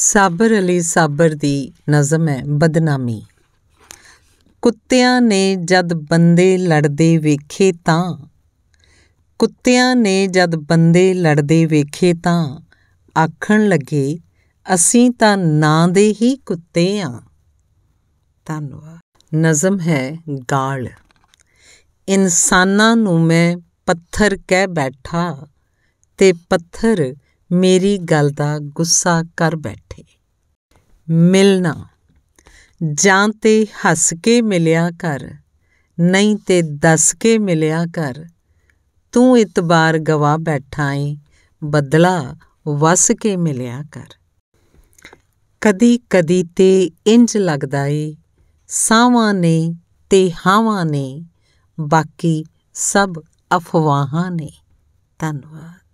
ਸਾਬਰ ਅਲੀ ਸਾਬਰ ਦੀ ਨਜ਼ਮ ਹੈ ਬਦਨਾਮੀ ਕੁੱਤਿਆਂ ਨੇ ਜਦ ਬੰਦੇ ਲੜਦੇ ਵੇਖੇ ਤਾਂ ਕੁੱਤਿਆਂ ਨੇ ਜਦ ਬੰਦੇ ਲੜਦੇ ਵੇਖੇ ਤਾਂ ਆਖਣ ਲੱਗੇ ਅਸੀਂ ਤਾਂ ਨਾਂ ਦੇ ਹੀ ਕੁੱਤੇ ਆ ਧੰਨਵਾਦ ਨਜ਼ਮ ਹੈ ਗਾਲ ਇਨਸਾਨਾਂ ਨੂੰ ਮੈਂ ਪੱਥਰ ਕਹਿ ਬੈਠਾ ਤੇ ਪੱਥਰ ਮੇਰੀ ਗੱਲ ਦਾ ਗੁੱਸਾ ਕਰ ਬੈਠੇ ਮਿਲਣਾ ਜਾਂ ਤੇ ਹੱਸ ਕੇ ਮਿਲਿਆ ਕਰ ਨਹੀਂ ਤੇ ਦੱਸ ਕੇ ਮਿਲਿਆ ਕਰ ਤੂੰ ਇਤਬਾਰ ਗਵਾ ਬੈਠਾ ਏ ਬਦਲਾ ਵਸ ਕੇ ਮਿਲਿਆ ਕਰ ਕਦੀ ਕਦੀ ਤੇ ਇੰਜ ਲੱਗਦਾ ਏ ਸਾਵਾਂ ਨੇ ਤੇ ਹਾਵਾਂ ਨੇ ਬਾਕੀ ਸਭ ਅਫਵਾਹਾਂ ਨੇ ਧੰਨਵਾਦ